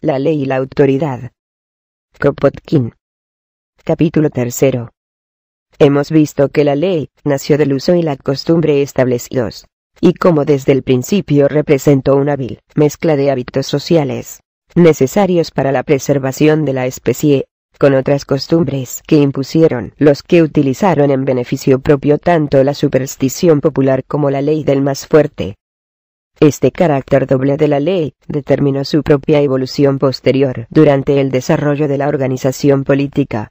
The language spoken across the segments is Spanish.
La ley y la autoridad. Kropotkin. Capítulo 3. Hemos visto que la ley nació del uso y la costumbre establecidos, y como desde el principio representó una vil mezcla de hábitos sociales, necesarios para la preservación de la especie, con otras costumbres que impusieron los que utilizaron en beneficio propio tanto la superstición popular como la ley del más fuerte. Este carácter doble de la ley determinó su propia evolución posterior durante el desarrollo de la organización política.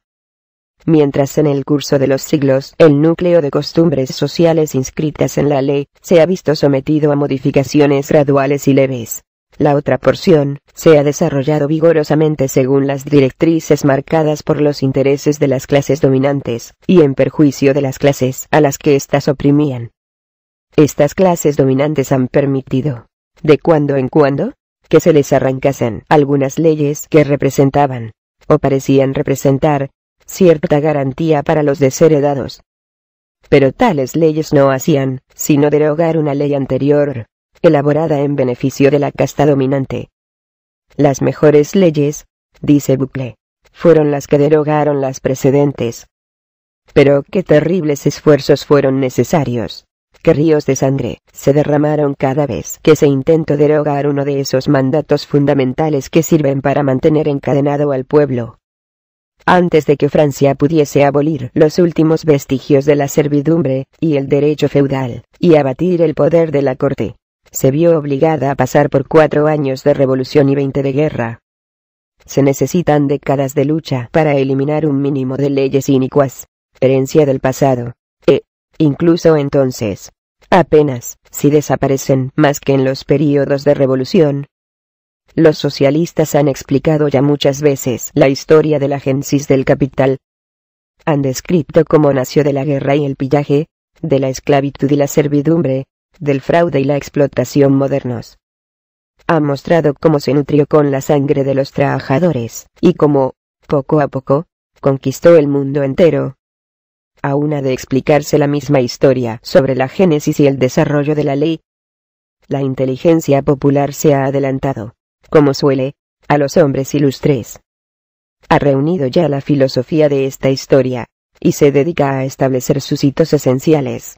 Mientras en el curso de los siglos el núcleo de costumbres sociales inscritas en la ley se ha visto sometido a modificaciones graduales y leves, la otra porción se ha desarrollado vigorosamente según las directrices marcadas por los intereses de las clases dominantes y en perjuicio de las clases a las que éstas oprimían. Estas clases dominantes han permitido, de cuando en cuando, que se les arrancasen algunas leyes que representaban, o parecían representar, cierta garantía para los desheredados. Pero tales leyes no hacían, sino derogar una ley anterior, elaborada en beneficio de la casta dominante. Las mejores leyes, dice Bucle, fueron las que derogaron las precedentes. Pero qué terribles esfuerzos fueron necesarios ríos de sangre se derramaron cada vez que se intentó derogar uno de esos mandatos fundamentales que sirven para mantener encadenado al pueblo. Antes de que Francia pudiese abolir los últimos vestigios de la servidumbre y el derecho feudal, y abatir el poder de la corte, se vio obligada a pasar por cuatro años de revolución y veinte de guerra. Se necesitan décadas de lucha para eliminar un mínimo de leyes inicuas, herencia del pasado. E, incluso entonces, apenas, si desaparecen más que en los períodos de revolución. Los socialistas han explicado ya muchas veces la historia de la génesis del capital. Han descrito cómo nació de la guerra y el pillaje, de la esclavitud y la servidumbre, del fraude y la explotación modernos. Han mostrado cómo se nutrió con la sangre de los trabajadores, y cómo, poco a poco, conquistó el mundo entero a una de explicarse la misma historia sobre la génesis y el desarrollo de la ley. La inteligencia popular se ha adelantado, como suele, a los hombres ilustres. Ha reunido ya la filosofía de esta historia, y se dedica a establecer sus hitos esenciales.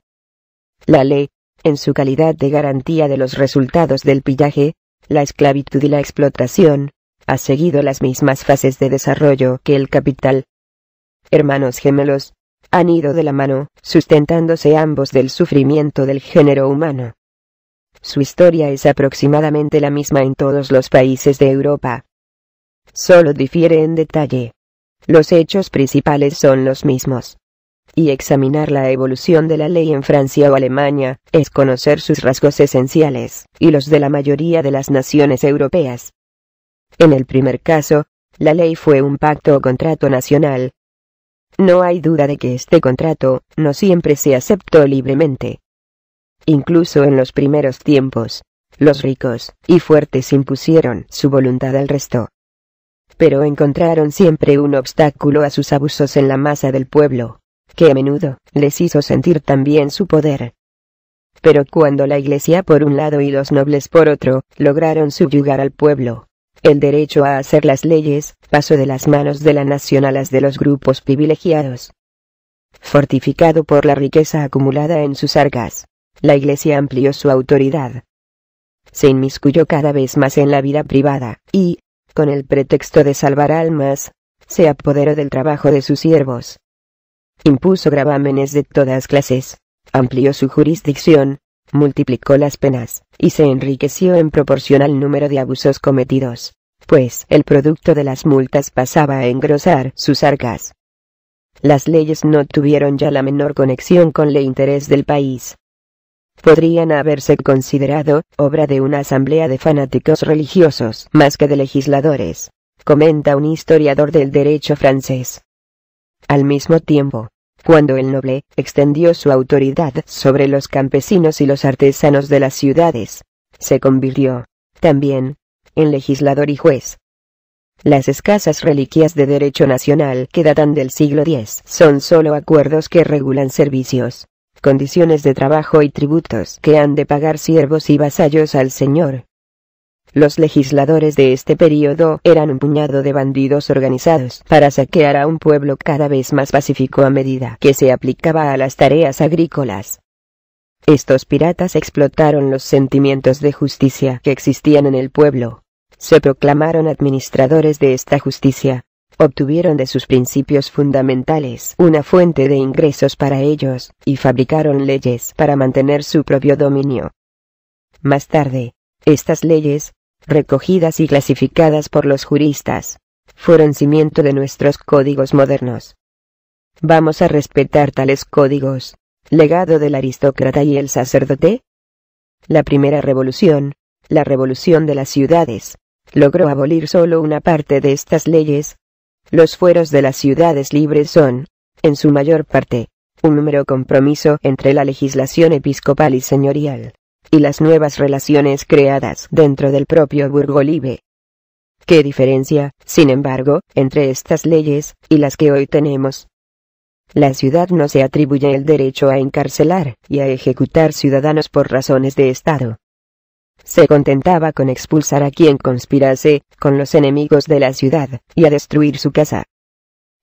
La ley, en su calidad de garantía de los resultados del pillaje, la esclavitud y la explotación, ha seguido las mismas fases de desarrollo que el capital. Hermanos gemelos, han ido de la mano, sustentándose ambos del sufrimiento del género humano. Su historia es aproximadamente la misma en todos los países de Europa. Solo difiere en detalle. Los hechos principales son los mismos. Y examinar la evolución de la ley en Francia o Alemania, es conocer sus rasgos esenciales, y los de la mayoría de las naciones europeas. En el primer caso, la ley fue un pacto o contrato nacional, no hay duda de que este contrato, no siempre se aceptó libremente. Incluso en los primeros tiempos, los ricos y fuertes impusieron su voluntad al resto. Pero encontraron siempre un obstáculo a sus abusos en la masa del pueblo, que a menudo les hizo sentir también su poder. Pero cuando la Iglesia por un lado y los nobles por otro, lograron subyugar al pueblo, el derecho a hacer las leyes pasó de las manos de la nación a las de los grupos privilegiados. Fortificado por la riqueza acumulada en sus arcas, la Iglesia amplió su autoridad. Se inmiscuyó cada vez más en la vida privada, y, con el pretexto de salvar almas, se apoderó del trabajo de sus siervos. Impuso gravámenes de todas clases, amplió su jurisdicción, multiplicó las penas, y se enriqueció en proporción al número de abusos cometidos, pues el producto de las multas pasaba a engrosar sus arcas. Las leyes no tuvieron ya la menor conexión con el interés del país. Podrían haberse considerado obra de una asamblea de fanáticos religiosos más que de legisladores, comenta un historiador del derecho francés. Al mismo tiempo, cuando el noble extendió su autoridad sobre los campesinos y los artesanos de las ciudades, se convirtió, también, en legislador y juez. Las escasas reliquias de derecho nacional que datan del siglo X son solo acuerdos que regulan servicios, condiciones de trabajo y tributos que han de pagar siervos y vasallos al Señor. Los legisladores de este periodo eran un puñado de bandidos organizados para saquear a un pueblo cada vez más pacífico a medida que se aplicaba a las tareas agrícolas. Estos piratas explotaron los sentimientos de justicia que existían en el pueblo. Se proclamaron administradores de esta justicia. Obtuvieron de sus principios fundamentales una fuente de ingresos para ellos, y fabricaron leyes para mantener su propio dominio. Más tarde, estas leyes, recogidas y clasificadas por los juristas, fueron cimiento de nuestros códigos modernos. ¿Vamos a respetar tales códigos, legado del aristócrata y el sacerdote? La primera revolución, la revolución de las ciudades, logró abolir solo una parte de estas leyes. Los fueros de las ciudades libres son, en su mayor parte, un número compromiso entre la legislación episcopal y señorial y las nuevas relaciones creadas dentro del propio Burgolive. ¿Qué diferencia, sin embargo, entre estas leyes y las que hoy tenemos? La ciudad no se atribuye el derecho a encarcelar y a ejecutar ciudadanos por razones de Estado. Se contentaba con expulsar a quien conspirase con los enemigos de la ciudad y a destruir su casa.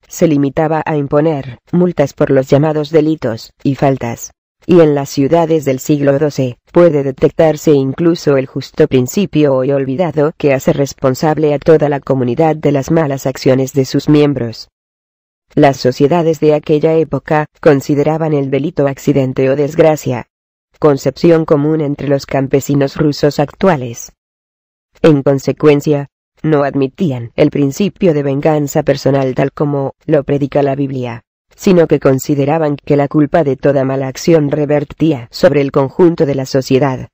Se limitaba a imponer multas por los llamados delitos y faltas y en las ciudades del siglo XII, puede detectarse incluso el justo principio hoy olvidado que hace responsable a toda la comunidad de las malas acciones de sus miembros. Las sociedades de aquella época consideraban el delito accidente o desgracia, concepción común entre los campesinos rusos actuales. En consecuencia, no admitían el principio de venganza personal tal como lo predica la Biblia sino que consideraban que la culpa de toda mala acción revertía sobre el conjunto de la sociedad.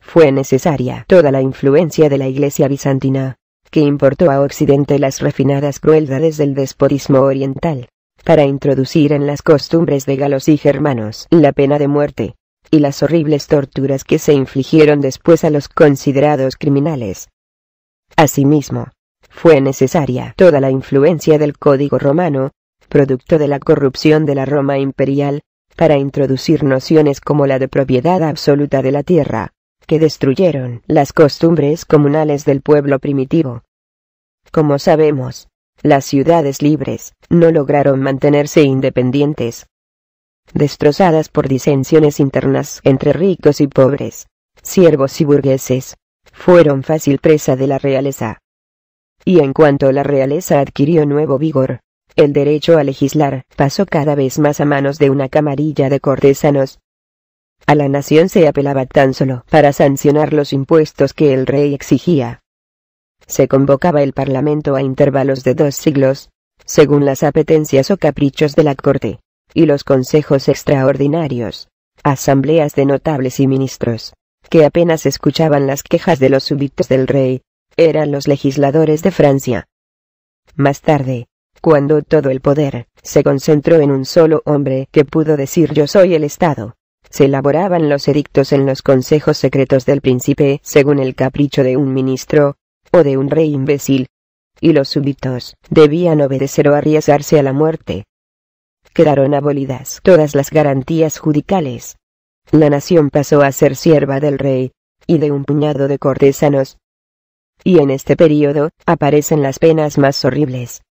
Fue necesaria toda la influencia de la Iglesia bizantina, que importó a Occidente las refinadas crueldades del despotismo oriental, para introducir en las costumbres de galos y germanos la pena de muerte, y las horribles torturas que se infligieron después a los considerados criminales. Asimismo, fue necesaria toda la influencia del Código romano, producto de la corrupción de la Roma imperial, para introducir nociones como la de propiedad absoluta de la tierra, que destruyeron las costumbres comunales del pueblo primitivo. Como sabemos, las ciudades libres no lograron mantenerse independientes. Destrozadas por disensiones internas entre ricos y pobres, siervos y burgueses, fueron fácil presa de la realeza. Y en cuanto la realeza adquirió nuevo vigor, el derecho a legislar pasó cada vez más a manos de una camarilla de cortesanos. A la nación se apelaba tan solo para sancionar los impuestos que el rey exigía. Se convocaba el Parlamento a intervalos de dos siglos, según las apetencias o caprichos de la corte, y los consejos extraordinarios, asambleas de notables y ministros, que apenas escuchaban las quejas de los súbditos del rey, eran los legisladores de Francia. Más tarde, cuando todo el poder se concentró en un solo hombre que pudo decir yo soy el Estado. Se elaboraban los edictos en los consejos secretos del príncipe según el capricho de un ministro, o de un rey imbécil. Y los súbditos debían obedecer o arriesgarse a la muerte. Quedaron abolidas todas las garantías judicales. La nación pasó a ser sierva del rey, y de un puñado de cortesanos. Y en este período, aparecen las penas más horribles,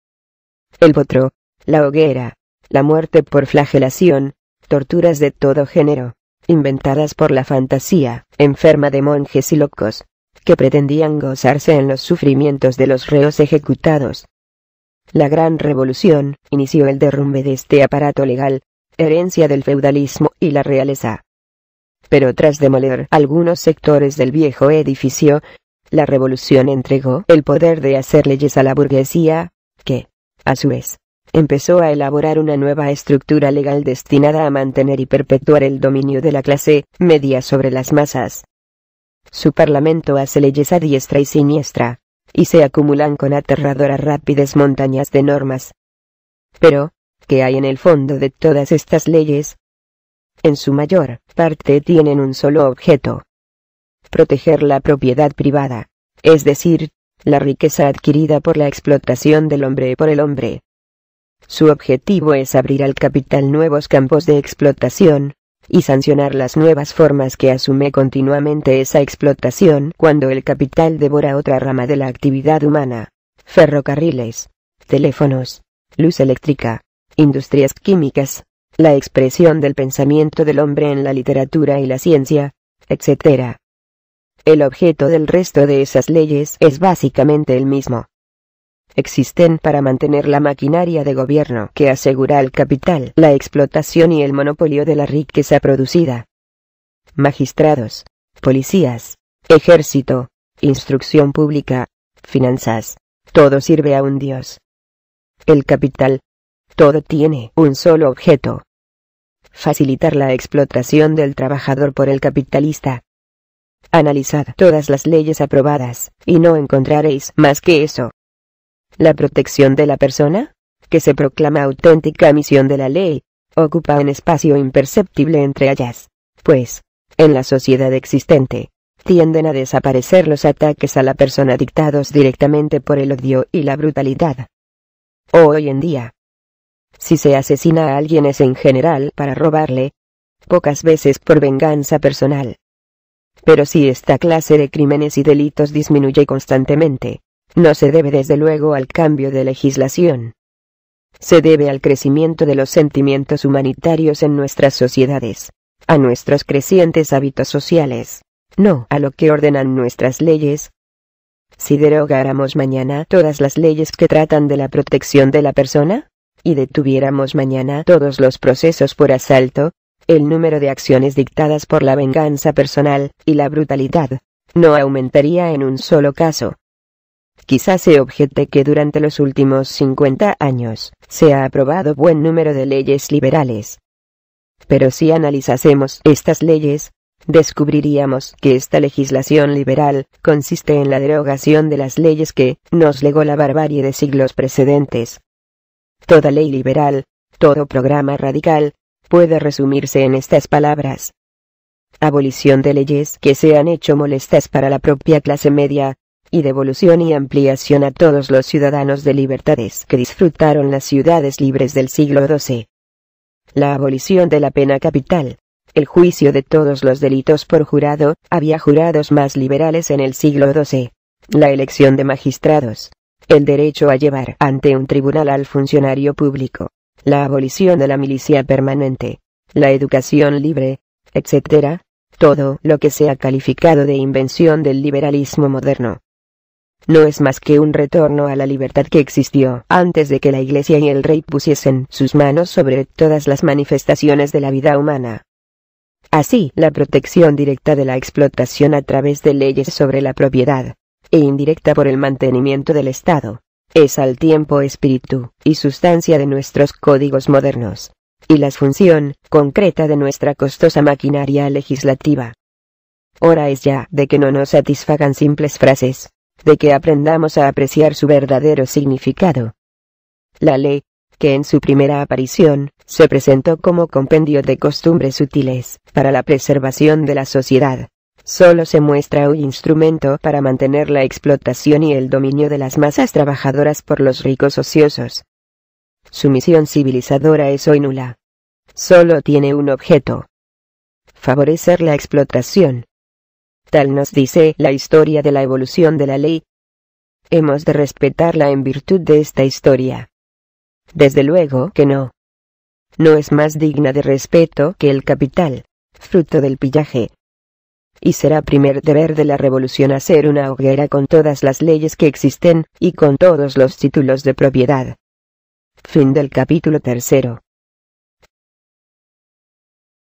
el potro, la hoguera, la muerte por flagelación, torturas de todo género, inventadas por la fantasía, enferma de monjes y locos, que pretendían gozarse en los sufrimientos de los reos ejecutados. La gran revolución inició el derrumbe de este aparato legal, herencia del feudalismo y la realeza. Pero tras demoler algunos sectores del viejo edificio, la revolución entregó el poder de hacer leyes a la burguesía, que, a su vez, empezó a elaborar una nueva estructura legal destinada a mantener y perpetuar el dominio de la clase media sobre las masas. Su parlamento hace leyes a diestra y siniestra, y se acumulan con aterradoras rápidas montañas de normas. Pero, ¿qué hay en el fondo de todas estas leyes? En su mayor parte tienen un solo objeto. Proteger la propiedad privada, es decir, la riqueza adquirida por la explotación del hombre por el hombre. Su objetivo es abrir al capital nuevos campos de explotación, y sancionar las nuevas formas que asume continuamente esa explotación cuando el capital devora otra rama de la actividad humana. Ferrocarriles, teléfonos, luz eléctrica, industrias químicas, la expresión del pensamiento del hombre en la literatura y la ciencia, etc. El objeto del resto de esas leyes es básicamente el mismo. Existen para mantener la maquinaria de gobierno que asegura al capital la explotación y el monopolio de la riqueza producida. Magistrados, policías, ejército, instrucción pública, finanzas, todo sirve a un dios. El capital, todo tiene un solo objeto. Facilitar la explotación del trabajador por el capitalista. Analizad todas las leyes aprobadas, y no encontraréis más que eso. La protección de la persona, que se proclama auténtica misión de la ley, ocupa un espacio imperceptible entre ellas, pues, en la sociedad existente, tienden a desaparecer los ataques a la persona dictados directamente por el odio y la brutalidad. Hoy en día, si se asesina a alguien es en general para robarle, pocas veces por venganza personal. Pero si esta clase de crímenes y delitos disminuye constantemente, no se debe desde luego al cambio de legislación. Se debe al crecimiento de los sentimientos humanitarios en nuestras sociedades, a nuestros crecientes hábitos sociales, no a lo que ordenan nuestras leyes. Si derogáramos mañana todas las leyes que tratan de la protección de la persona, y detuviéramos mañana todos los procesos por asalto, el número de acciones dictadas por la venganza personal y la brutalidad no aumentaría en un solo caso. Quizás se objete que durante los últimos 50 años se ha aprobado buen número de leyes liberales. Pero si analizásemos estas leyes, descubriríamos que esta legislación liberal consiste en la derogación de las leyes que nos legó la barbarie de siglos precedentes. Toda ley liberal, todo programa radical, puede resumirse en estas palabras. Abolición de leyes que se han hecho molestas para la propia clase media, y devolución y ampliación a todos los ciudadanos de libertades que disfrutaron las ciudades libres del siglo XII. La abolición de la pena capital, el juicio de todos los delitos por jurado, había jurados más liberales en el siglo XII. La elección de magistrados, el derecho a llevar ante un tribunal al funcionario público, la abolición de la milicia permanente, la educación libre, etc., todo lo que se ha calificado de invención del liberalismo moderno. No es más que un retorno a la libertad que existió antes de que la Iglesia y el Rey pusiesen sus manos sobre todas las manifestaciones de la vida humana. Así, la protección directa de la explotación a través de leyes sobre la propiedad, e indirecta por el mantenimiento del Estado, es al tiempo espíritu y sustancia de nuestros códigos modernos, y la función concreta de nuestra costosa maquinaria legislativa. Hora es ya de que no nos satisfagan simples frases, de que aprendamos a apreciar su verdadero significado. La ley, que en su primera aparición, se presentó como compendio de costumbres útiles para la preservación de la sociedad, solo se muestra un instrumento para mantener la explotación y el dominio de las masas trabajadoras por los ricos ociosos. Su misión civilizadora es hoy nula. Solo tiene un objeto. Favorecer la explotación. Tal nos dice la historia de la evolución de la ley. Hemos de respetarla en virtud de esta historia. Desde luego que no. No es más digna de respeto que el capital, fruto del pillaje, y será primer deber de la revolución hacer una hoguera con todas las leyes que existen, y con todos los títulos de propiedad. Fin del capítulo tercero.